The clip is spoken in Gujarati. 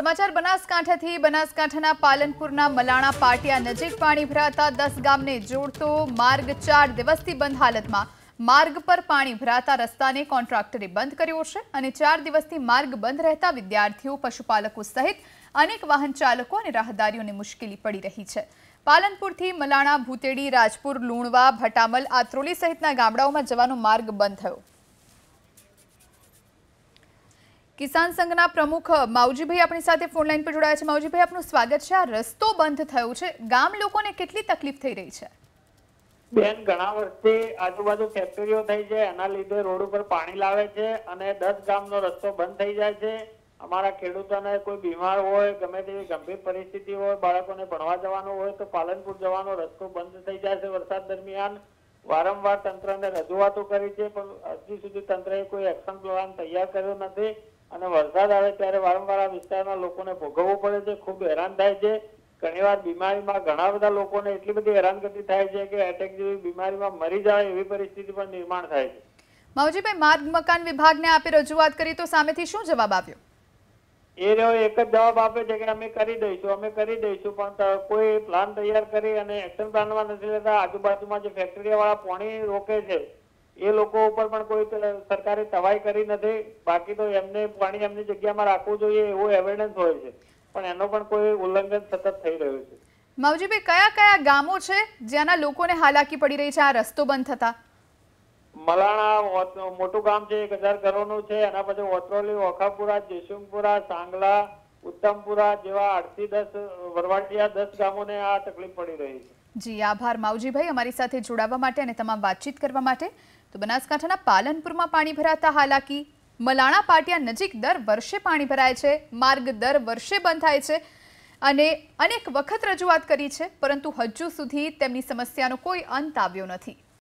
સમાચાર બનાસકાંઠાથી બનાસકાંઠાના પાલનપુરના મલાણા પાટિયા નજીક પાણી ભરાતા દસ ગામને જોડતો માર્ગ ચાર દિવસથી બંધ હાલતમાં માર્ગ પર પાણી ભરાતા રસ્તાને કોન્ટ્રાક્ટરે બંધ કર્યો છે અને ચાર દિવસથી માર્ગ બંધ રહેતા વિદ્યાર્થીઓ પશુપાલકો સહિત અનેક વાહન ચાલકો અને રાહદારીઓને મુશ્કેલી પડી રહી છે પાલનપુરથી મલાણા ભૂતેડી રાજપુર લુણવા ભટામલ આત્રોલી સહિતના ગામડાઓમાં જવાનો માર્ગ બંધ થયો કિસાન સંઘના પ્રમુખ માવજીભાઈ આપણી સાથે ફોન લાઈન પર જોડાયા છે માવજીભાઈ આપનું સ્વાગત છે આ રસ્તો બંધ થયો છે ગામ લોકોને કેટલી તકલીફ થઈ રહી છે બેન ઘણા વર્ષથી આજુબાજુ ફેક્ટરીઓ થઈ છે એના લીધે રોડ ઉપર પાણી લાવે છે અને દસ ગામનો રસ્તો બંધ થઈ જાય છે અમારા ખેડૂતોને કોઈ બીમાર હોય ગમે તેવી ગંભીર પરિસ્થિતિ હોય બાળકોને ભણવા જવાનું હોય તો પાલનપુર જવાનો રસ્તો બંધ થઈ જાય છે વરસાદ દરમિયાન વારંવાર તંત્રને રજૂઆતો કરી છે પણ હજી સુધી તંત્રએ કોઈ એક્શન પ્લાન તૈયાર કર્યો નથી અને વરસાદ આવે ત્યારે વારંવાર આ વિસ્તારના લોકોને ભોગવવું પડે છે ખૂબ હેરાન થાય છે ઘણીવાર બીમારીમાં ઘણા બધા લોકોને એટલી બધી હેરાનગતિ થાય છે કે એટેક જેવી બીમારીમાં મરી જાય એવી પરિસ્થિતિ પણ નિર્માણ થાય છે માવજીભાઈ માર્ગ મકાન વિભાગને આપે રજૂઆત કરી તો સામેથી શું જવાબ આપ્યો એ રહ્યો એક જ જવાબ આપે છે કે અમે કરી દઈશું અમે કરી દઈશું પણ કોઈ પ્લાન તૈયાર કરી અને એક્શન પ્લાનમાં નથી લેતા આજુબાજુમાં જે ફેક્ટરીવાળા પાણી રોકે છે એ લોકો ઉપર પણ કોઈ સરકારે તવાઈ કરી નથી બાકી તો એમને પાણી એમની જગ્યામાં રાખવું જોઈએ એવો એવેરનેસ હોય છે પણ એનો પણ કોઈ ઉલ્લંઘન સતત થઈ રહ્યું છે માવજીભાઈ કયા કયા ગામો છે જ્યાંના લોકોને હાલાકી પડી રહી છે આ રસ્તો બંધ થતા મલાણા મોટું ગામ છે એક હજાર ઘરોનું છે એના પછી ઓત્રોલી ઓખાપુરા જયસિંહપુરા સાંગલા ઉત્તમપુરા જેવા આઠથી દસ વરવાટિયા દસ ગામોને આ તકલીફ પડી રહી છે જી આભાર માવજીભાઈ અમારી સાથે જોડાવા માટે અને તમામ વાતચીત કરવા માટે તો બનાસકાંઠાના પાલનપુરમાં પાણી ભરાતા હાલાકી મલાણા પાટિયા નજીક દર વર્ષે પાણી ભરાય છે માર્ગ દર વર્ષે બંધ થાય છે અને અનેક વખત રજૂઆત કરી છે પરંતુ હજુ સુધી તેમની સમસ્યાનો કોઈ અંત આવ્યો નથી